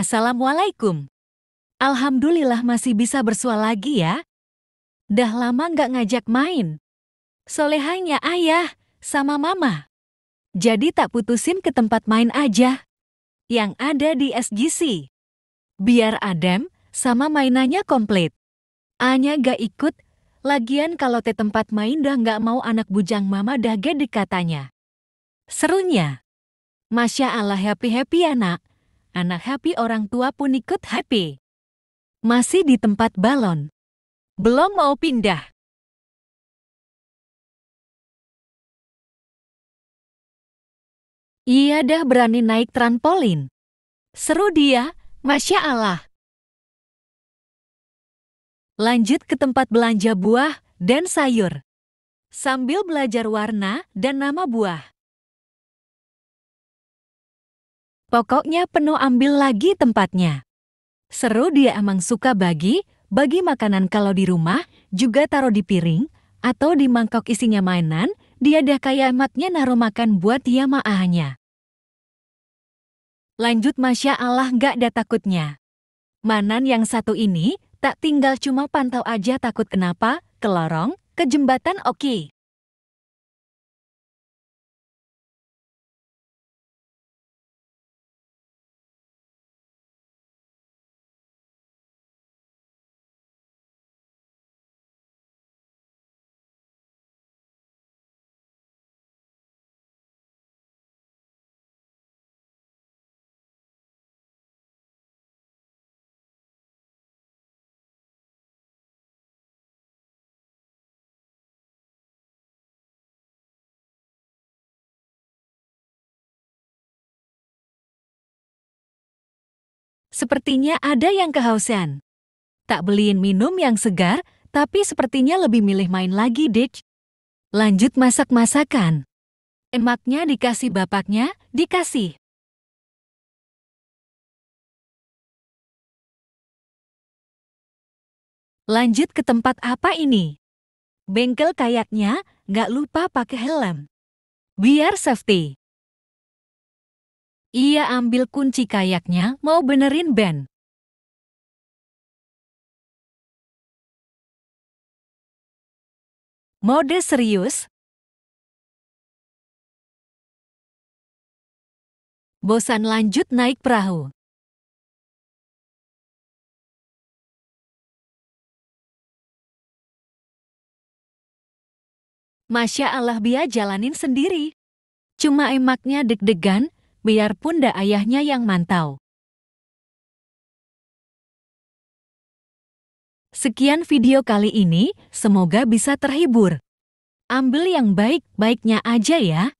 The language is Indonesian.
Assalamualaikum. Alhamdulillah masih bisa bersua lagi ya. Dah lama nggak ngajak main. Solehanya ayah sama mama. Jadi tak putusin ke tempat main aja. Yang ada di SGC. Biar Adem sama mainannya komplit. Anya gak ikut, lagian kalau te tempat main dah nggak mau anak bujang mama dah gede katanya. Serunya. Masya Allah happy-happy anak anak happy orang tua pun ikut happy. Masih di tempat balon. Belum mau pindah. Iya dah berani naik trampolin. Seru dia, Masya Allah. Lanjut ke tempat belanja buah dan sayur. Sambil belajar warna dan nama buah. Pokoknya penuh ambil lagi tempatnya. Seru dia emang suka bagi, bagi makanan kalau di rumah, juga taruh di piring, atau di mangkok isinya mainan, dia dah kayak ematnya naruh makan buat dia maahnya. Lanjut Masya Allah gak ada takutnya. Manan yang satu ini, tak tinggal cuma pantau aja takut kenapa, kelorong, lorong, ke jembatan oke. Okay. Sepertinya ada yang kehausan. Tak beliin minum yang segar, tapi sepertinya lebih milih main lagi, Dej. Lanjut masak-masakan. Emaknya dikasih bapaknya, dikasih. Lanjut ke tempat apa ini? Bengkel kayaknya nggak lupa pakai helm. Biar safety. Ia ambil kunci kayaknya mau benerin Ben. Mode serius? Bosan lanjut naik perahu. Masya Allah biar jalanin sendiri. Cuma emaknya deg-degan biarpun da ayahnya yang mantau. Sekian video kali ini, semoga bisa terhibur. Ambil yang baik-baiknya aja ya.